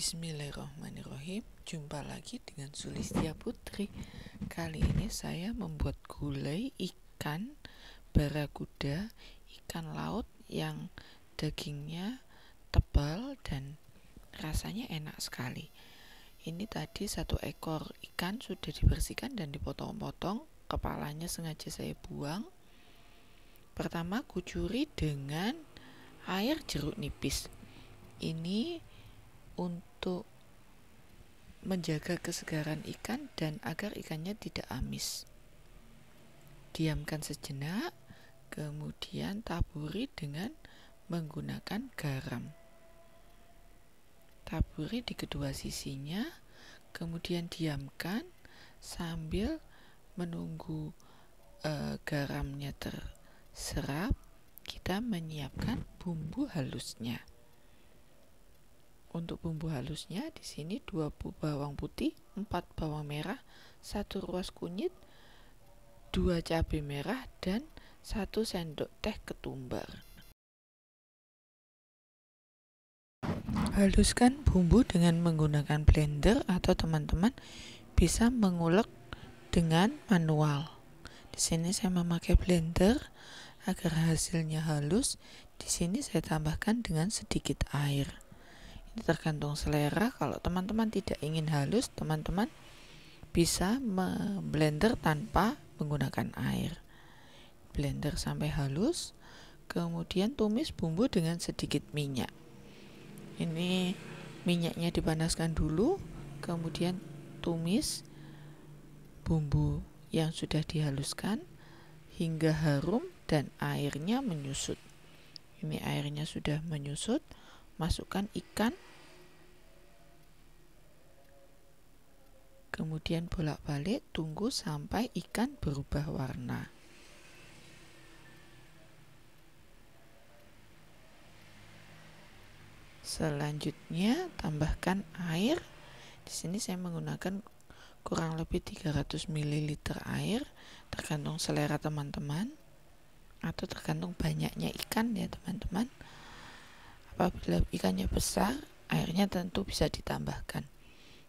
Bismillahirrahmanirrahim Jumpa lagi dengan Sulistia Putri Kali ini saya membuat gulai ikan barakuda Ikan laut yang dagingnya tebal dan rasanya enak sekali Ini tadi satu ekor ikan sudah dibersihkan dan dipotong-potong Kepalanya sengaja saya buang Pertama kucuri dengan air jeruk nipis Ini untuk menjaga kesegaran ikan dan agar ikannya tidak amis. Diamkan sejenak, kemudian taburi dengan menggunakan garam. Taburi di kedua sisinya, kemudian diamkan sambil menunggu e, garamnya terserap. Kita menyiapkan bumbu halusnya. Untuk bumbu halusnya di sini 2 bawang putih, 4 bawang merah, 1 ruas kunyit, 2 cabai merah dan 1 sendok teh ketumbar. Haluskan bumbu dengan menggunakan blender atau teman-teman bisa mengulek dengan manual. Di sini saya memakai blender agar hasilnya halus. Di sini saya tambahkan dengan sedikit air tergantung selera. Kalau teman-teman tidak ingin halus, teman-teman bisa blender tanpa menggunakan air. Blender sampai halus, kemudian tumis bumbu dengan sedikit minyak. Ini minyaknya dipanaskan dulu, kemudian tumis bumbu yang sudah dihaluskan hingga harum dan airnya menyusut. Ini airnya sudah menyusut, masukkan ikan, kemudian bolak-balik tunggu sampai ikan berubah warna. Selanjutnya tambahkan air. Di sini saya menggunakan kurang lebih 300 ml air tergantung selera teman-teman atau tergantung banyaknya ikan ya teman-teman. Apabila ikannya besar, airnya tentu bisa ditambahkan.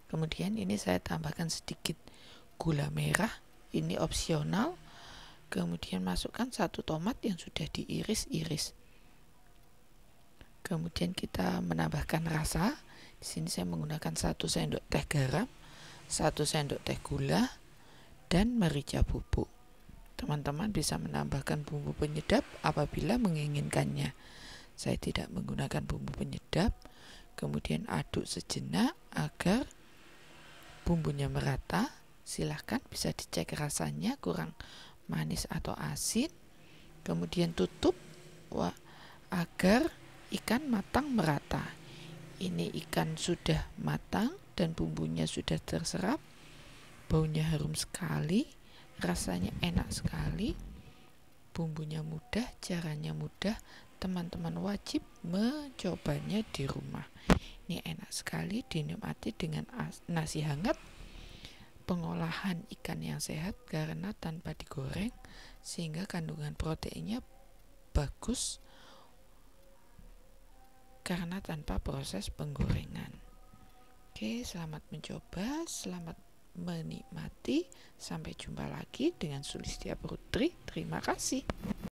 Kemudian ini saya tambahkan sedikit gula merah, ini opsional. Kemudian masukkan satu tomat yang sudah diiris-iris. Kemudian kita menambahkan rasa. Di sini saya menggunakan satu sendok teh garam, satu sendok teh gula, dan merica bubuk. Teman-teman bisa menambahkan bumbu penyedap apabila menginginkannya. Saya tidak menggunakan bumbu penyedap. Kemudian aduk sejenak agar bumbunya merata. Silahkan bisa dicek rasanya kurang manis atau asin. Kemudian tutup wah, agar ikan matang merata. Ini ikan sudah matang dan bumbunya sudah terserap. Baunya harum sekali, rasanya enak sekali. Bumbunya mudah, caranya mudah, teman-teman wajib mencobanya di rumah. Ini enak sekali dinikmati dengan nasi hangat, pengolahan ikan yang sehat karena tanpa digoreng sehingga kandungan proteinnya bagus karena tanpa proses penggorengan. Oke, selamat mencoba, selamat menikmati. Sampai jumpa lagi dengan Sulistia Putri. Terima kasih.